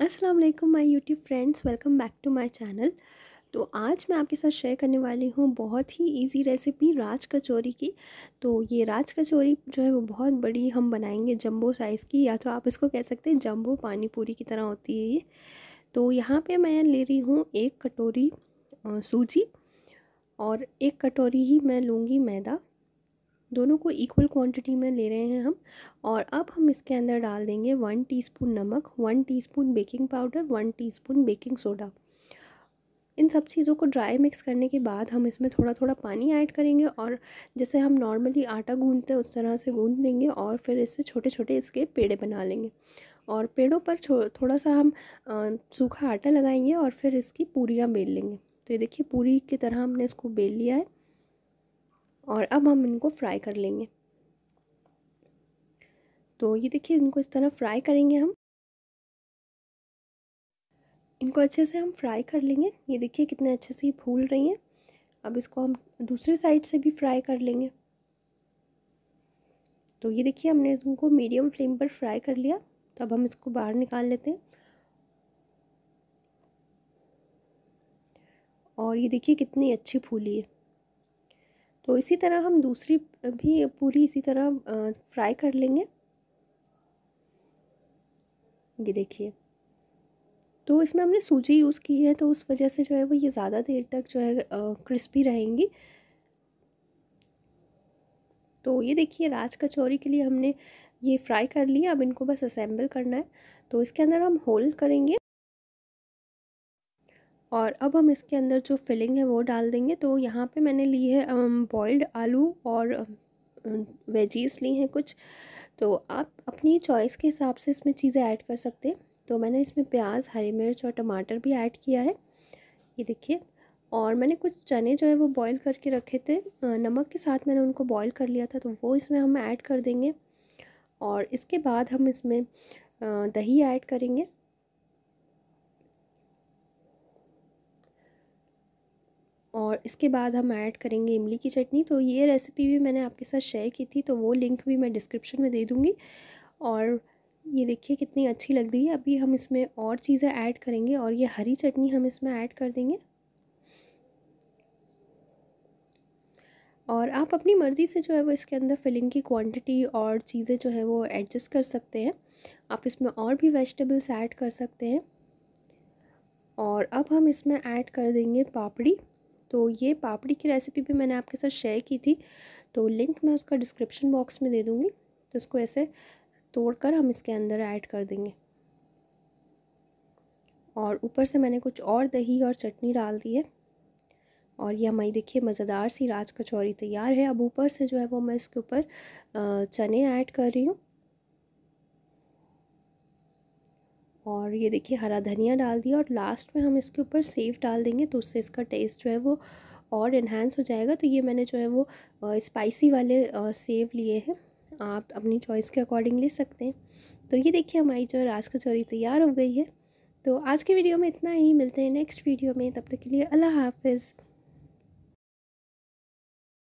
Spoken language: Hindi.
अस्सलाम वालेकुम my YouTube friends welcome back to my channel तो आज मैं आपके साथ शेयर करने वाली हूँ बहुत ही इजी रेसिपी राज कचौरी की तो ये राज कचौरी जो है वो बहुत बड़ी हम बनाएंगे जंबो साइज़ की या तो आप इसको कह सकते हैं जंबो पानी पूरी की तरह होती है ये तो यहाँ पे मैं ले रही हूँ एक कटोरी सूजी और एक कटोरी ही मैं लूँगी मैदा दोनों को इक्वल क्वांटिटी में ले रहे हैं हम और अब हम इसके अंदर डाल देंगे वन टीस्पून नमक one teaspoon baking powder one teaspoon baking soda इन सब चीज़ों को ड्राई मिक्स करने के बाद हम इसमें थोड़ा थोड़ा पानी ऐड करेंगे और जैसे हम नॉर्मली आटा गूंदते हैं उस तरह से गूंद लेंगे और फिर इससे छोटे छोटे इसके पेड़े बना लेंगे और पेड़ों पर थोड़ा सा हम सूखा आटा लगाएंगे और फिर इसकी पूरियाँ बेल लेंगे तो ये देखिए पूरी की तरह हमने इसको बेल लिया है और अब हम इनको फ्राई कर लेंगे तो ये देखिए इनको इस तरह फ्राई करेंगे हम इनको अच्छे से हम फ्राई कर लेंगे ये देखिए कितने अच्छे से ये फूल रही हैं अब इसको हम दूसरे साइड से भी फ्राई कर लेंगे तो ये देखिए हमने इनको मीडियम फ्लेम पर फ्राई कर लिया तो अब हम इसको बाहर निकाल लेते हैं और ये देखिए कितनी अच्छी फूली है तो इसी तरह हम दूसरी भी पूरी इसी तरह फ्राई कर लेंगे ये देखिए तो इसमें हमने सूजी यूज़ की है तो उस वजह से जो है वो ये ज़्यादा देर तक जो है क्रिस्पी रहेंगी तो ये देखिए राज कचौरी के लिए हमने ये फ्राई कर लिया अब इनको बस असेंबल करना है तो इसके अंदर हम होल करेंगे और अब हम इसके अंदर जो फिलिंग है वो डाल देंगे तो यहाँ पे मैंने ली है बॉइल्ड आलू और वेजीज़ ली हैं कुछ तो आप अपनी चॉइस के हिसाब से इसमें चीज़ें ऐड कर सकते हैं तो मैंने इसमें प्याज हरी मिर्च और टमाटर भी ऐड किया है ये देखिए और मैंने कुछ चने जो है वो बॉईल करके रखे थे नमक के साथ मैंने उनको बॉईल कर लिया था तो वो इसमें हम ऐड कर देंगे और इसके बाद हम इसमें दही ऐड करेंगे और इसके बाद हम ऐड करेंगे इमली की चटनी तो ये रेसिपी भी मैंने आपके साथ शेयर की थी तो वो लिंक भी मैं डिस्क्रिप्शन में दे दूँगी और ये देखिए कितनी अच्छी लग रही है अभी हम इसमें और चीज़ें ऐड करेंगे और ये हरी चटनी हम इसमें ऐड कर देंगे और आप अपनी मर्ज़ी से जो है वो इसके अंदर फिलिंग की क्वांटिटी और चीज़ें जो है वो एडजस्ट कर सकते हैं आप इसमें और भी वेजिटेबल्स ऐड कर सकते हैं और अब हम इसमें ऐड कर देंगे पापड़ी तो ये पापड़ी की रेसिपी भी मैंने आपके साथ शेयर की थी तो लिंक मैं उसका डिस्क्रिप्शन बॉक्स में दे दूँगी तो उसको ऐसे तोड़ कर हम इसके अंदर ऐड कर देंगे और ऊपर से मैंने कुछ और दही और चटनी डाल दी है और ये हमारी देखिए मज़ेदार सी राज कचौरी तैयार है अब ऊपर से जो है वो मैं इसके ऊपर चने ऐड कर रही हूँ और ये देखिए हरा धनिया डाल दिया और लास्ट में हम इसके ऊपर सेव डाल देंगे तो उससे इसका टेस्ट जो है वो और इन्हेंस हो जाएगा तो ये मैंने जो है वो स्पाइसी वाले सेव लिए हैं आप अपनी चॉइस के अकॉर्डिंग ले सकते हैं तो ये देखिए हमारी जो राज कचौरी तैयार हो गई है तो आज के वीडियो में इतना ही मिलते हैं नेक्स्ट वीडियो में तब तक के लिए अल्लाह हाफिज़